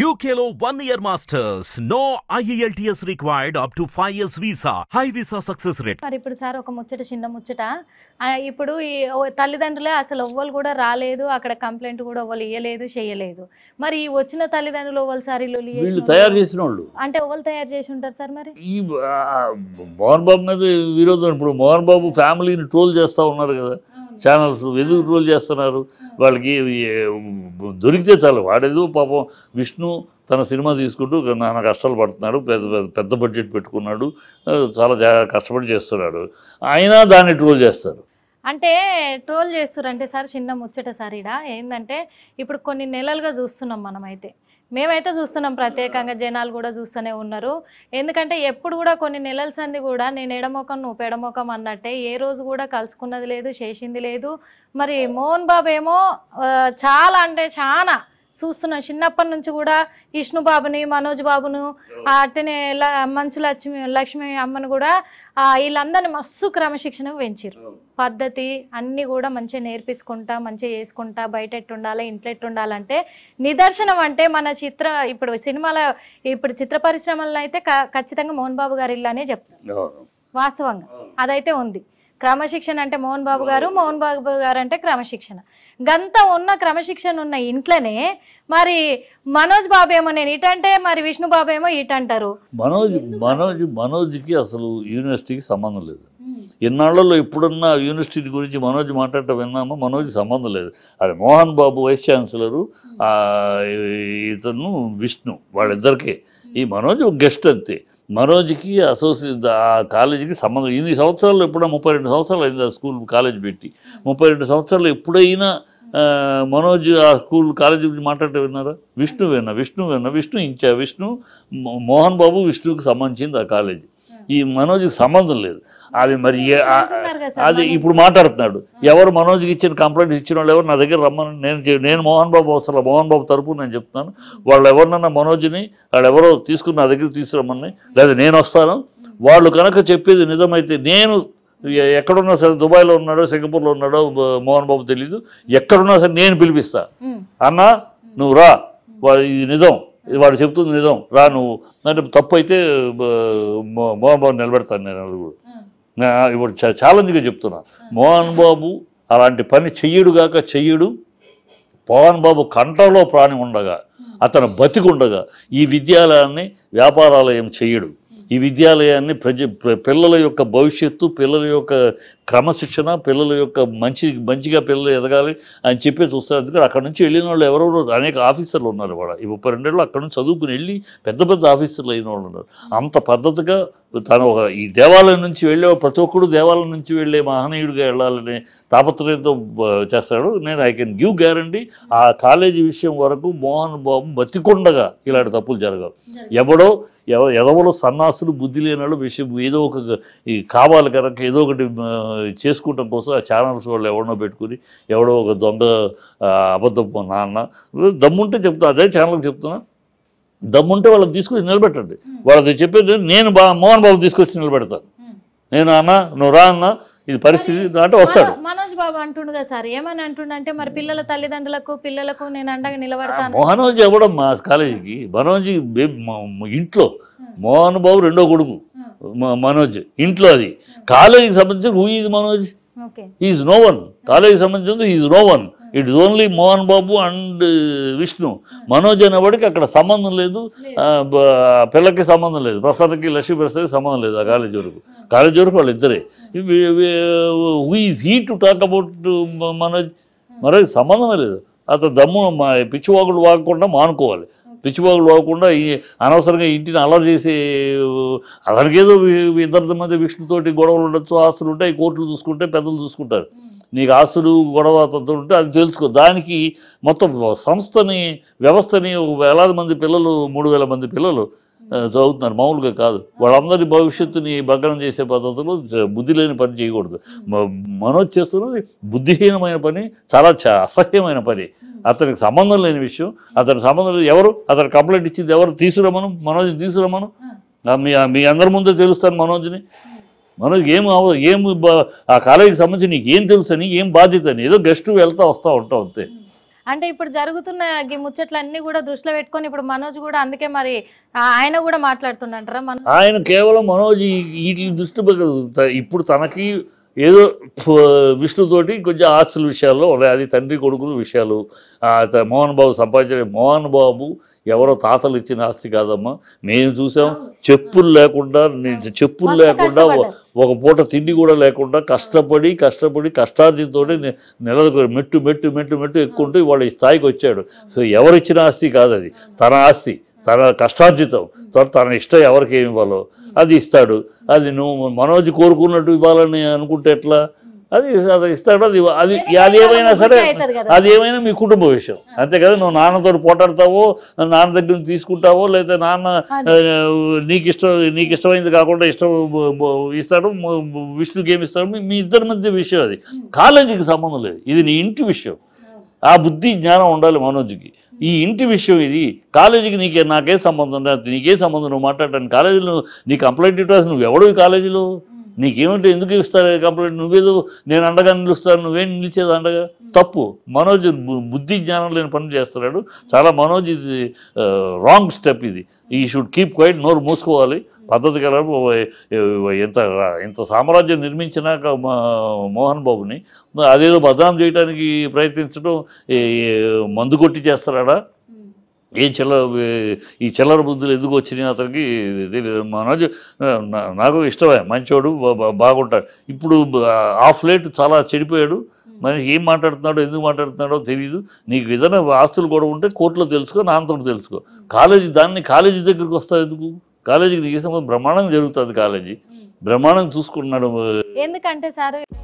యూకేలో one year masters no IELTS required up to five years visa high visa success rate మరి ఇప్పుడు sir ఒక ముచ్చట చిన్న ముచ్చట ఇప్పుడు ఈ తల్లిదండ్రులే అసలు ఎవ్వరు కూడా రాలేదు అక్కడ కంప్లైంట్ కూడా ఎవరు ఇయ్యలేదు చేయలేదు మరి వచ్చిన తల్లిదండ్రులు ఎవ్వరు సార్ ఇల్లు లియేషన్ తయారు చేసిన వాళ్ళు అంటే ఎవరు తయారు చేసి ఉంటారు సార్ మరి ఈ మోహన్ బాబు మీద విరోధం ఇప్పుడు మోహన్ బాబు ఫ్యామిలీని ట్రోల్ చేస్తా ఉన్నారు కదా ఛానల్స్ ఎందుకు ట్రోల్ చేస్తున్నారు వాళ్ళకి దొరికితే చాలు వాడేదో పాపం విష్ణు తన సినిమా తీసుకుంటూ నానా కష్టాలు పడుతున్నాడు పెద్ద పెద్ద బడ్జెట్ పెట్టుకున్నాడు చాలా కష్టపడి చేస్తున్నాడు అయినా దాన్ని ట్రోల్ చేస్తారు అంటే ట్రోల్ చేస్తారంటే సార్ చిన్న ముచ్చట సారీడా ఏంటంటే ఇప్పుడు కొన్ని నెలలుగా చూస్తున్నాం మనమైతే మేమైతే చూస్తున్నాం ప్రత్యేకంగా జనాలు కూడా చూస్తూనే ఉన్నారు ఎందుకంటే ఎప్పుడు కూడా కొన్ని నెలల సంది కూడా నేను ఎడమొకం నువ్వు పెడమొకం అన్నట్టే ఏ రోజు కూడా కలుసుకున్నది లేదు చేసింది లేదు మరి మోహన్ బాబు ఏమో చాలా అంటే చాలా చూస్తున్నా చిన్నప్పటి నుంచి కూడా విష్ణు బాబుని మనోజ్ బాబును అట్టనే మంచు లక్ష్మి లక్ష్మి అమ్మను కూడా వీళ్ళందరినీ మస్తు క్రమశిక్షణ పెంచారు పద్ధతి అన్నీ కూడా మంచిగా నేర్పించుకుంటా మంచిగా చేసుకుంటా బయట ఎట్టుండాలి ఇంట్లో ఎట్టు ఉండాలంటే నిదర్శనం అంటే మన చిత్ర ఇప్పుడు సినిమాల ఇప్పుడు చిత్ర పరిశ్రమలను అయితే ఖచ్చితంగా మోహన్ బాబు గారి ఇల్లు అనే చెప్తారు వాస్తవంగా అదైతే ఉంది క్రమశిక్షణ అంటే మోహన్ బాబు గారు మోహన్ బాబు గారు అంటే క్రమశిక్షణ గంత ఉన్న క్రమశిక్షణ ఉన్న ఇంట్లోనే మరి మనోజ్ బాబు ఏమో నేను ఇటంటే మరి విష్ణు బాబు ఏమో ఇటంటారు మనోజ్ మనోజ్ మనోజ్కి అసలు యూనివర్సిటీకి సంబంధం లేదు ఇన్నాళ్ళలో ఇప్పుడున్న యూనివర్సిటీ గురించి మనోజ్ మాట్లాడటం విన్నామో మనోజ్ సంబంధం లేదు అది మోహన్ బాబు వైస్ ఛాన్సలరు ఇతను విష్ణు వాళ్ళిద్దరికే ఈ మనోజ్ ఒక గెస్ట్ అంతే మనోజ్కి అసోసియేట్ ఆ కాలేజీకి సంబంధం ఇన్ని సంవత్సరాలు ఎప్పుడైనా ముప్పై రెండు సంవత్సరాలు అయింది ఆ స్కూల్ కాలేజ్ పెట్టి ముప్పై రెండు సంవత్సరాలు ఎప్పుడైనా మనోజ్ ఆ స్కూల్ కాలేజీ గురించి మాట్లాడటం విన్నారా విష్ణు విన్నా విష్ణు విన్నా విష్ణు ఇంచా విష్ణు మోహన్ బాబు విష్ణువుకి సంబంధించింది ఆ కాలేజీ ఈ మనోజ్కి సంబంధం లేదు అది మరి అది ఇప్పుడు మాట్లాడుతున్నాడు ఎవరు మనోజ్కి ఇచ్చిన కంప్లైంట్ ఇచ్చిన వాళ్ళు ఎవరు నా దగ్గర రమ్మని నేను నేను మోహన్ బాబు అవసరం మోహన్ బాబు తరపు నేను చెప్తున్నాను వాళ్ళు ఎవరినన్నా మనోజ్ని వాళ్ళు ఎవరో తీసుకుని నా దగ్గర తీసుకురమ్మని లేదా నేను వస్తాను వాళ్ళు కనుక చెప్పేది నిజమైతే నేను ఎక్కడున్నా సరే దుబాయ్లో ఉన్నాడో సింగపూర్లో ఉన్నాడో మోహన్ బాబు తెలీదు ఎక్కడున్నా సరే నేను పిలిపిస్తా అన్నా నువ్వు రా ఇది నిజం వాడు చెప్తుంది నిజం రా నువ్వు అంటే తప్పు అయితే మోహన్ బాబు నిలబెడతాను నేను కూడా ఇప్పుడు ఛాలెంజ్గా చెప్తున్నా మోహన్ బాబు అలాంటి పని కాక చెయ్యడు మోహన్ బాబు కంటలో ప్రాణి ఉండగా అతను బతికుండగా ఈ విద్యాలయాన్ని వ్యాపారాలయం చెయ్యడు ఈ విద్యాలయాన్ని ప్రజ పిల్లల యొక్క భవిష్యత్తు పిల్లల యొక్క క్రమశిక్షణ పిల్లల యొక్క మంచి మంచిగా పిల్లలు ఎదగాలి అని చెప్పి చూస్తారు అక్కడ నుంచి వెళ్ళిన వాళ్ళు ఎవరెవరో అనేక ఆఫీసర్లు ఉన్నారు వాళ్ళ ఈ ముప్పై రెండేళ్ళు అక్కడ నుంచి చదువుకుని వెళ్ళి పెద్ద పెద్ద ఆఫీసర్లు అయిన వాళ్ళు ఉన్నారు అంత పద్ధతిగా తను ఒక ఈ దేవాలయం నుంచి వెళ్ళే ప్రతి ఒక్కరు దేవాలయం నుంచి వెళ్ళే మహనీయుడిగా వెళ్ళాలనే తాపత్రయంతో చేస్తాడు నేను ఐ కెన్ గివ్ గ్యారంటీ ఆ కాలేజీ విషయం వరకు మోహన్ బాబు బతికొండగా ఇలాంటి తప్పులు జరగవు ఎవడో ఎవ ఎదవలో సన్నాసులు బుద్ధి లేనాడు విషయం ఏదో ఒక కావాలి కనుక ఏదో ఒకటి చేసుకోవటం కోసం ఆ ఛానల్స్ వాళ్ళు ఎవరినో పెట్టుకుని ఎవడో ఒక దొంగ అబద్ధపు నాన్న దమ్ముంటే చెప్తా అదే ఛానల్కి చెప్తున్నా దమ్ముంటే వాళ్ళని తీసుకొచ్చి నిలబెట్టండి వాళ్ళది చెప్పేది నేను బా మోహన్ బాబు తీసుకొచ్చి నిలబెడతాను నేను అన్న నువ్వు రా అన్న ఇది పరిస్థితి అంటే వస్తాడు మనోజ్ బాబు అంటుండు కదా సార్ ఏమని అంటుండంటే మరి పిల్లల తల్లిదండ్రులకు పిల్లలకు నేను అండగా నిలబడతాను మనోజ్ కూడా మా కాలేజీకి మనోజ్ ఇంట్లో మోహన్ బాబు రెండో కొడుకు మనోజ్ ఇంట్లో అది కాలేజీకి సంబంధించి who is Manoj is no one కాలేజీకి సంబంధించి is no one it is only Mohan Babu and Vishnu Manoj అనేవాడికి అక్కడ సంబంధం లేదు పిల్లకి సంబంధం లేదు ప్రసాద్కి లక్ష్మీ ప్రసాద్కి సంబంధం లేదు ఆ కాలేజీ వరకు కాలేజీ వరకు వాళ్ళు ఇద్దరే is he to talk about Manoj మరో సంబంధమే లేదు అతను దమ్ము పిచ్చివాకుడు వాగకుండా మానుకోవాలి పిచ్చిపోగులు పోకుండా అనవసరంగా ఇంటిని అలా చేసి అతనికేదో ఇద్దరి మధ్య విష్ణుతోటి గొడవలు ఉండొచ్చు ఆస్తులు ఉంటాయి కోర్టులు చూసుకుంటే పెద్దలు చూసుకుంటారు నీకు ఆస్తులు గొడవ ఉంటే అది తెలుసుకో దానికి మొత్తం సంస్థని వ్యవస్థని ఒక వేలాది మంది పిల్లలు మూడు వేల మంది పిల్లలు చదువుతున్నారు మామూలుగా కాదు వాళ్ళందరి భవిష్యత్తుని భగ్నం చేసే పద్ధతులు బుద్ధి లేని పని చేయకూడదు మనోజ్ చేస్తున్నది బుద్ధిహీనమైన పని చాలా అసహ్యమైన పని అతనికి సంబంధం లేని విషయం అతని సంబంధం లేదు ఎవరు అతను కంప్లైంట్ ఇచ్చింది ఎవరు తీసుకురమ్మను మనోజ్ని తీసుకురమ్మను మీ అందరి ముందే తెలుస్తాను మనోజ్ని మనకు ఏం అవ ఏం ఆ కాలేజీకి సంబంధించి నీకు ఏం తెలుసు అని ఏం బాధ్యత అని ఏదో గెస్ట్ వెళ్తా వస్తూ ఉంటావు అంతే అంటే ఇప్పుడు జరుగుతున్న ఈ ముచ్చట్లన్నీ కూడా దృష్టిలో పెట్టుకొని ఇప్పుడు మనోజ్ కూడా అందుకే మరి ఆయన కూడా మాట్లాడుతుండంటారా మన ఆయన కేవలం మనోజ్ వీటి దృష్టి ఇప్పుడు తనకి ఏదో విష్ణుతోటి కొంచెం ఆస్తుల విషయాల్లో ఉన్నాయి అది తండ్రి కొడుకుల విషయాలు మోహన్ బాబు సంపాదించిన మోహన్ బాబు ఎవరో తాతలు ఇచ్చిన ఆస్తి కాదమ్మా మేము చూసాం చెప్పులు లేకుండా చెప్పులు లేకుండా ఒక పూట తిండి కూడా లేకుండా కష్టపడి కష్టపడి కష్టార్జనతో నిలదొక మెట్టు మెట్టు మెట్టు మెట్టు ఎక్కుంటూ వాళ్ళ ఈ స్థాయికి వచ్చాడు సో ఎవరిచ్చిన ఆస్తి కాదు అది తన ఆస్తి తన కష్టార్జితం తన ఇష్టం ఎవరికి ఏమి ఇవ్వాలో అది ఇస్తాడు అది నువ్వు మనోజ్ కోరుకున్నట్టు ఇవ్వాలని అనుకుంటే ఎట్లా అది అది ఇస్తాడు అది అది అది ఏమైనా సరే అది ఏమైనా మీ కుటుంబ విషయం అంతే కదా నువ్వు నాన్నతో పోటాడతావో నాన్న దగ్గర నుంచి తీసుకుంటావో లేదా నాన్న నీకు ఇష్టం నీకు ఇష్టమైంది కాకుండా ఇష్టం ఇస్తాడు విష్ణుకి ఏమి ఇస్తాడు మీ ఇద్దరి మధ్య విషయం అది కాలేజీకి సంబంధం లేదు ఇది నీ ఇంటి విషయం ఆ బుద్ధి జ్ఞానం ఉండాలి మనోజ్కి ఈ ఇంటి విషయం ఇది కాలేజీకి నీకే నాకే సంబంధం నీకే సంబంధం నువ్వు మాట్లాడటాను కాలేజీలో నీ కంప్లైంట్ ఇవ్వాల్సి నువ్వు ఎవడు కాలేజీలో నీకేమిటి ఎందుకు ఇస్తారు కంప్లైంట్ నువ్వేదో నేను అండగా నిలుస్తాను నువ్వేం నిలిచేది అండగా తప్పు మనోజ్ బుద్ధి జ్ఞానం లేని పనులు చేస్తున్నాడు చాలా మనోజ్ ఇది రాంగ్ స్టెప్ ఇది ఈ షుడ్ కీప్ క్వైట్ నోరు మూసుకోవాలి పద్ధతి గల ఎంత ఎంత సామ్రాజ్యం నిర్మించినాక మోహన్ బాబుని అదేదో బదనాం చేయడానికి ప్రయత్నించడం మందు కొట్టి చేస్తాడా ఏ చిల్ల ఈ చిల్లర బుద్ధులు ఎందుకు వచ్చినాయి అతనికి తెలియదు మనోజ్ నాకు ఇష్టమే మంచోడు బాగుంటాడు ఇప్పుడు ఆఫ్ లేట్ చాలా చెడిపోయాడు మనిషి ఏం మాట్లాడుతున్నాడో ఎందుకు మాట్లాడుతున్నాడో తెలియదు నీకు ఏదైనా ఆస్తులు కూడా ఉంటే కోర్టులో తెలుసుకో నాన్నతో తెలుసుకో కాలేజీ దాన్ని కాలేజీ దగ్గరికి వస్తావు ఎందుకు కాలేజీకి నీకు బ్రహ్మాండంగా జరుగుతుంది కాలేజీ బ్రహ్మాండంగా చూసుకుంటున్నాడు ఎందుకంటే సార్